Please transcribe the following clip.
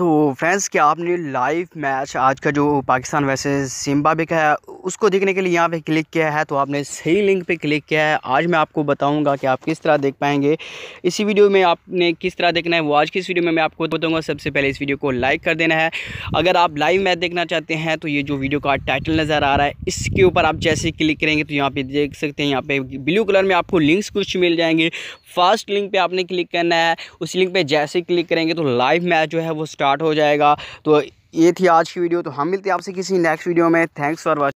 तो फैंस क्या आपने लाइव मैच आज का जो पाकिस्तान वैसे जिम्बाब्वे का है उसको देखने के लिए यहाँ पे क्लिक किया है तो आपने सही लिंक पे क्लिक किया है आज मैं आपको बताऊँगा कि आप किस तरह देख पाएंगे इसी वीडियो में आपने किस तरह देखना है वो आज की इस वीडियो में मैं आपको बताऊँगा सबसे पहले इस वीडियो को लाइक कर देना है अगर आप लाइव मैच देखना चाहते हैं तो ये जो वीडियो का टाइटल नज़र आ रहा है इसके ऊपर आप जैसे क्लिक करेंगे तो यहाँ पर देख सकते हैं यहाँ पर ब्लू कलर में आपको लिंक्स कुछ मिल जाएंगे फर्स्ट लिंक पर आपने क्लिक करना है उस लिंक पर जैसे क्लिक करेंगे तो लाइव मैच जो है वो स्टार्ट हो जाएगा तो ये थी आज की वीडियो तो हम मिलते हैं आपसे किसी नेक्स्ट वीडियो में थैंक्स फॉर वॉचिंग